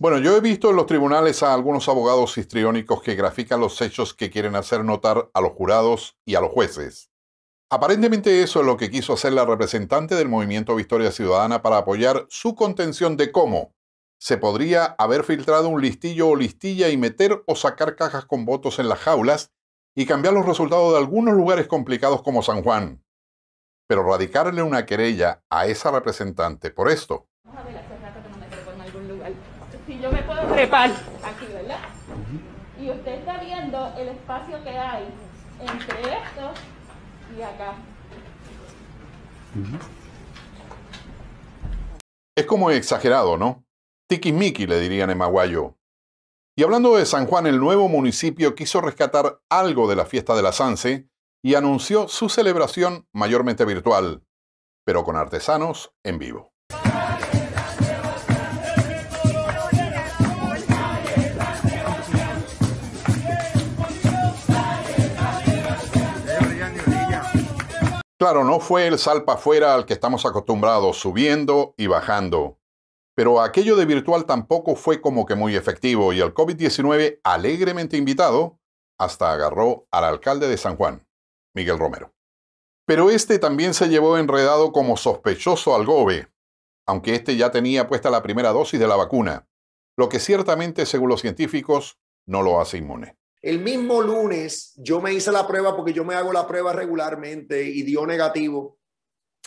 Bueno, yo he visto en los tribunales a algunos abogados histriónicos que grafican los hechos que quieren hacer notar a los jurados y a los jueces. Aparentemente eso es lo que quiso hacer la representante del movimiento Victoria Ciudadana para apoyar su contención de cómo se podría haber filtrado un listillo o listilla y meter o sacar cajas con votos en las jaulas y cambiar los resultados de algunos lugares complicados como San Juan. Pero radicarle una querella a esa representante por esto Aquí, ¿verdad? Y usted está viendo el espacio que hay entre esto y acá. Es como exagerado, ¿no? tiki Tiki-miki, le dirían en Maguayo. Y hablando de San Juan, el nuevo municipio quiso rescatar algo de la fiesta de la Sanse y anunció su celebración mayormente virtual, pero con artesanos en vivo. Claro, no fue el salpa afuera al que estamos acostumbrados, subiendo y bajando. Pero aquello de virtual tampoco fue como que muy efectivo y el COVID-19, alegremente invitado, hasta agarró al alcalde de San Juan, Miguel Romero. Pero este también se llevó enredado como sospechoso al Gobe, aunque este ya tenía puesta la primera dosis de la vacuna, lo que ciertamente, según los científicos, no lo hace inmune. El mismo lunes yo me hice la prueba porque yo me hago la prueba regularmente y dio negativo.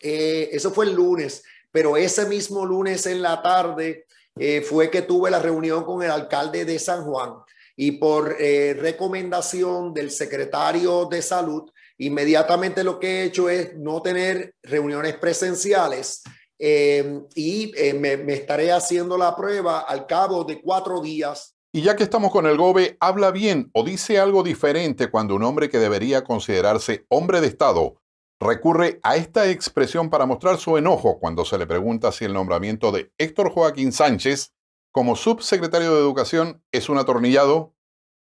Eh, eso fue el lunes, pero ese mismo lunes en la tarde eh, fue que tuve la reunión con el alcalde de San Juan y por eh, recomendación del secretario de salud, inmediatamente lo que he hecho es no tener reuniones presenciales y me estaré haciendo la prueba al cabo de cuatro días y ya que estamos con el gobe, habla bien o dice algo diferente cuando un hombre que debería considerarse hombre de Estado recurre a esta expresión para mostrar su enojo cuando se le pregunta si el nombramiento de Héctor Joaquín Sánchez como subsecretario de Educación es un atornillado,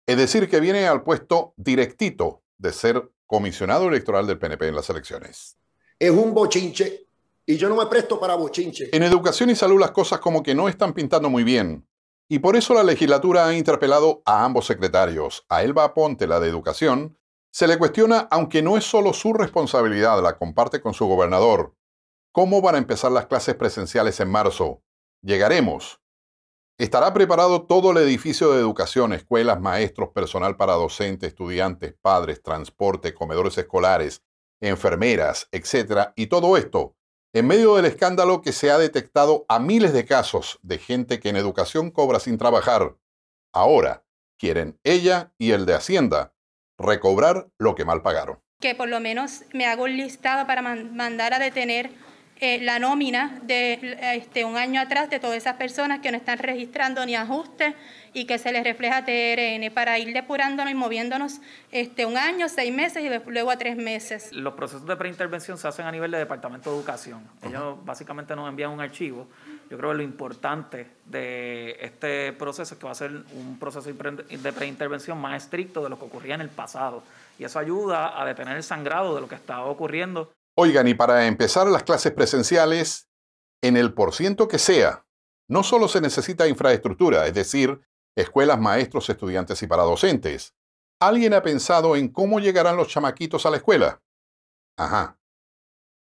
es decir, que viene al puesto directito de ser comisionado electoral del PNP en las elecciones. Es un bochinche y yo no me presto para bochinche. En educación y salud las cosas como que no están pintando muy bien. Y por eso la legislatura ha interpelado a ambos secretarios, a Elba Ponte, la de Educación, se le cuestiona, aunque no es solo su responsabilidad, la comparte con su gobernador. ¿Cómo van a empezar las clases presenciales en marzo? Llegaremos. ¿Estará preparado todo el edificio de educación, escuelas, maestros, personal para docentes, estudiantes, padres, transporte, comedores escolares, enfermeras, etcétera? Y todo esto en medio del escándalo que se ha detectado a miles de casos de gente que en educación cobra sin trabajar, ahora quieren ella y el de Hacienda recobrar lo que mal pagaron. Que por lo menos me hago un listado para mandar a detener eh, la nómina de este, un año atrás de todas esas personas que no están registrando ni ajustes y que se les refleja TRN para ir depurándonos y moviéndonos este, un año, seis meses y luego a tres meses. Los procesos de preintervención se hacen a nivel de Departamento de Educación. Ellos básicamente nos envían un archivo. Yo creo que lo importante de este proceso es que va a ser un proceso de preintervención más estricto de lo que ocurría en el pasado. Y eso ayuda a detener el sangrado de lo que estaba ocurriendo. Oigan, y para empezar las clases presenciales, en el por ciento que sea, no solo se necesita infraestructura, es decir, escuelas, maestros, estudiantes y para docentes. ¿Alguien ha pensado en cómo llegarán los chamaquitos a la escuela? Ajá.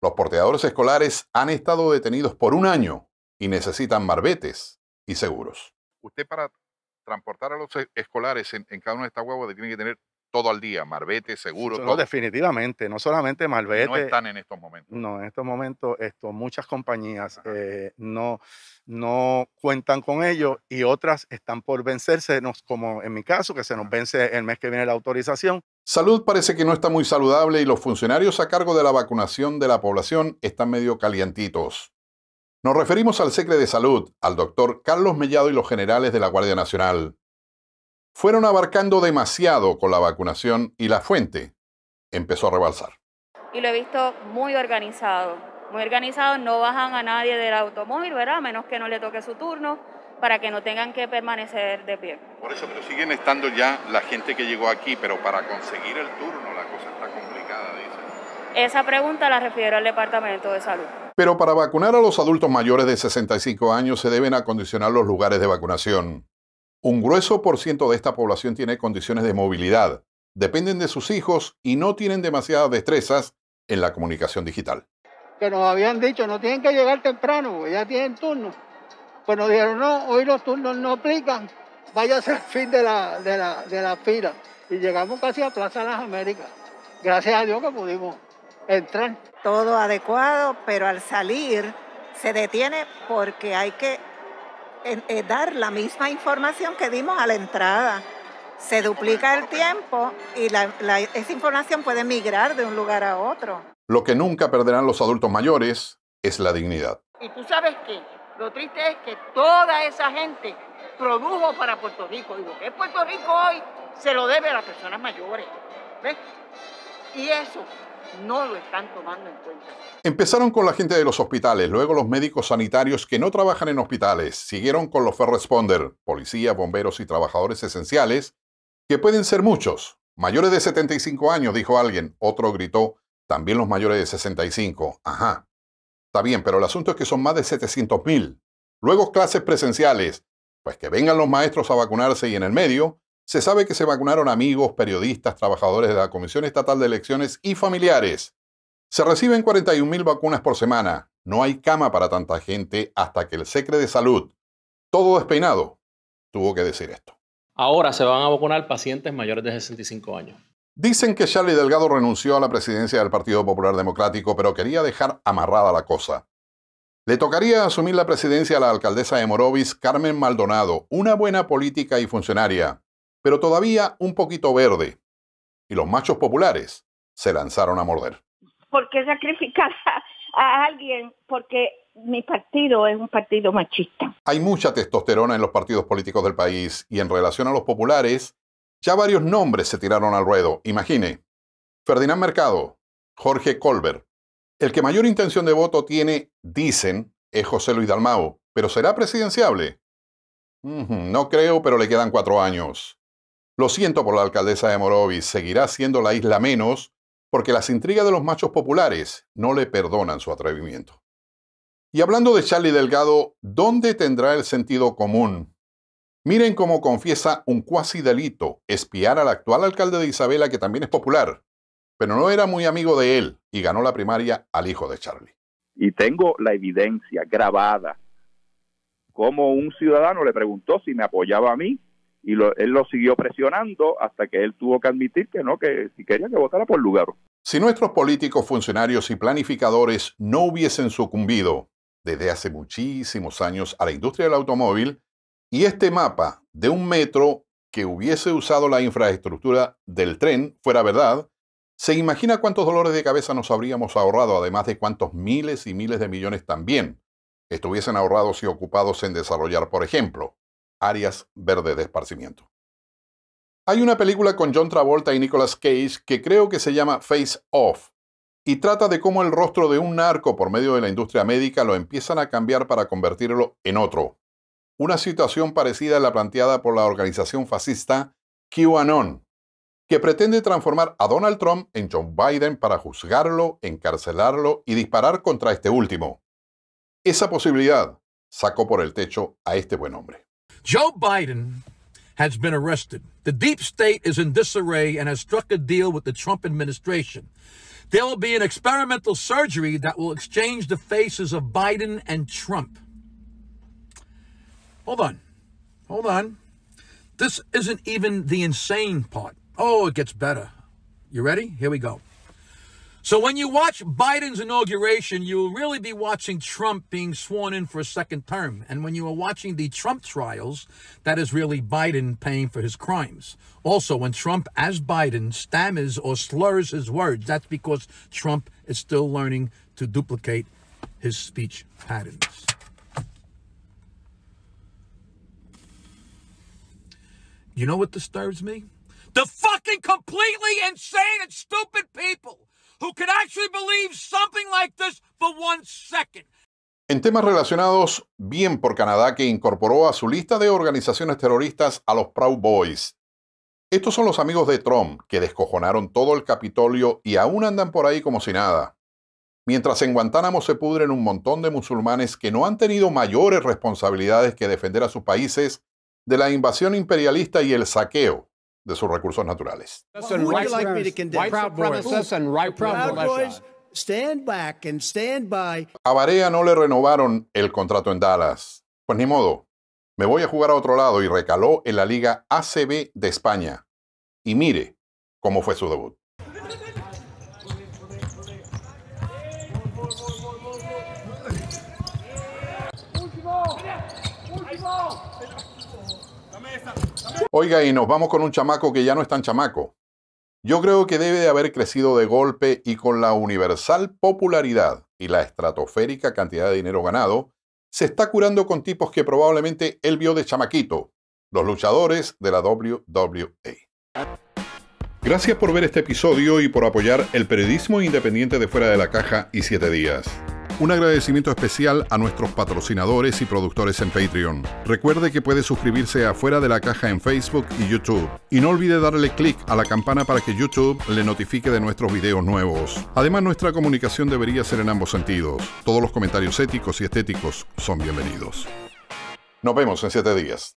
Los porteadores escolares han estado detenidos por un año y necesitan barbetes y seguros. Usted para transportar a los e-, escolares en, cada una de estas huevos tiene que tener todo al día, Marbete, seguro. No, definitivamente, no solamente Marbete. No están en estos momentos. No, en estos momentos esto, muchas compañías eh, no, no cuentan con ello y otras están por vencerse, como en mi caso, que se nos vence el mes que viene la autorización. Salud parece que no está muy saludable y los funcionarios a cargo de la vacunación de la población están medio calientitos. Nos referimos al secre de salud, al doctor Carlos Mellado y los generales de la Guardia Nacional fueron abarcando demasiado con la vacunación y la fuente empezó a rebalsar. Y lo he visto muy organizado, muy organizado, no bajan a nadie del automóvil, ¿verdad? A menos que no le toque su turno para que no tengan que permanecer de pie. Por eso, pero siguen estando ya la gente que llegó aquí, pero para conseguir el turno la cosa está complicada, dice. Esa pregunta la refiero al Departamento de Salud. Pero para vacunar a los adultos mayores de 65 años se deben acondicionar los lugares de vacunación. Un grueso por ciento de esta población tiene condiciones de movilidad, dependen de sus hijos y no tienen demasiadas destrezas en la comunicación digital. Que nos habían dicho, no tienen que llegar temprano, ya tienen turno. Pues nos dijeron, no, hoy los turnos no aplican, váyase al fin de la, de la, fila. Y llegamos casi a Plaza Las Américas. Gracias a Dios que pudimos entrar. Todo adecuado, pero al salir se detiene porque hay que eh, dar la misma información que dimos a la entrada. Se duplica el tiempo y esa información puede migrar de un lugar a otro. Lo que nunca perderán los adultos mayores es la dignidad. Y tú sabes qué, lo triste es que toda esa gente produjo para Puerto Rico. Y lo que es Puerto Rico hoy se lo debe a las personas mayores. ¿Ves? Y eso no lo están tomando en cuenta. Empezaron con la gente de los hospitales, luego los médicos sanitarios que no trabajan en hospitales, siguieron con los first responder, policía, bomberos y trabajadores esenciales, que pueden ser muchos. Mayores de 75 años, dijo alguien, otro gritó, también los mayores de 65. Ajá. Está bien, pero el asunto es que son más de 700.000. Luego clases presenciales, pues que vengan los maestros a vacunarse y en el medio, se sabe que se vacunaron amigos, periodistas, trabajadores de la Comisión Estatal de Elecciones y familiares. Se reciben 41.000 vacunas por semana. No hay cama para tanta gente hasta que el secre de salud, todo despeinado, tuvo que decir esto. Ahora se van a vacunar pacientes mayores de 65 años. Dicen que Charlie Delgado renunció a la presidencia del Partido Popular Democrático, pero quería dejar amarrada la cosa. Le tocaría asumir la presidencia a la alcaldesa de Morovis, Carmen Maldonado, una buena política y funcionaria, pero todavía un poquito verde. Y los machos populares se lanzaron a morder. ¿Por qué sacrificar a alguien? Porque mi partido es un partido machista. Hay mucha testosterona en los partidos políticos del país y en relación a los populares, ya varios nombres se tiraron al ruedo. Imagine, Ferdinand Mercado, Jorge Colbert. El que mayor intención de voto tiene, dicen, es José Luis Dalmao, pero será presidenciable. no creo, pero le quedan cuatro años. Lo siento por la alcaldesa de Morovis, seguirá siendo la isla menos porque las intrigas de los machos populares no le perdonan su atrevimiento. Y hablando de Charlie Delgado, ¿dónde tendrá el sentido común? Miren cómo confiesa un cuasi delito, espiar al actual alcalde de Isabela, que también es popular, pero no era muy amigo de él y ganó la primaria al hijo de Charlie. Y tengo la evidencia grabada, como un ciudadano le preguntó si me apoyaba a mí y él lo siguió presionando hasta que él tuvo que admitir que no, que si quería que votara por lugar. Si nuestros políticos, funcionarios y planificadores no hubiesen sucumbido desde hace muchísimos años a la industria del automóvil y este mapa de un metro que hubiese usado la infraestructura del tren fuera verdad, ¿se imagina cuántos dolores de cabeza nos habríamos ahorrado, además de cuántos miles y miles de millones también estuviesen ahorrados y ocupados en desarrollar, por ejemplo, áreas verdes de esparcimiento. Hay una película con John Travolta y Nicolas Cage que creo que se llama Face Off y trata de cómo el rostro de un narco por medio de la industria médica lo empiezan a cambiar para convertirlo en otro. Una situación parecida a la planteada por la organización fascista QAnon, que pretende transformar a Donald Trump en John Biden para juzgarlo, encarcelarlo y disparar contra este último. Esa posibilidad sacó por el techo a este buen hombre. Joe Biden has been arrested. The deep state is in disarray and has struck a deal with the Trump administration. There will be an experimental surgery that will exchange the faces of Biden and Trump. Hold on. Hold on. This isn't even the insane part. Oh, it gets better. You ready? Here we go. So when you watch Biden's inauguration, you'll really be watching Trump being sworn in for a second term. And when you are watching the Trump trials, that is really Biden paying for his crimes. Also, when Trump, as Biden, stammers or slurs his words, that's because Trump is still learning to duplicate his speech patterns. You know what disturbs me? The fucking completely insane and stupid people who actually believe something like this for one second. En temas relacionados, bien por Canadá que incorporó a su lista de organizaciones terroristas a los Proud Boys. Estos son los amigos de Trump que descojonaron todo el Capitolio y aún andan por ahí como si nada. Mientras en Guantánamo se pudren un montón de musulmanes que no han tenido mayores responsabilidades que defender a sus países de la invasión imperialista y el saqueo de sus recursos naturales. A Barea no le renovaron el contrato en Dallas. Pues ni modo, me voy a jugar a otro lado y recaló en la Liga ACB de España. Y mire cómo fue su debut. Oiga, y nos vamos con un chamaco que ya no es tan chamaco. Yo creo que debe de haber crecido de golpe y con la universal popularidad y la estratosférica cantidad de dinero ganado, se está curando con tipos que probablemente él vio de chamaquito, los luchadores de la WWE. Gracias por ver este episodio y por apoyar el periodismo independiente de Fuera de la Caja y Siete Días. Un agradecimiento especial a nuestros patrocinadores y productores en Patreon. Recuerde que puede suscribirse afuera de la Caja en Facebook y YouTube. Y no olvide darle clic a la campana para que YouTube le notifique de nuestros videos nuevos. Además, nuestra comunicación debería ser en ambos sentidos. Todos los comentarios éticos y estéticos son bienvenidos. Nos vemos en 7 días.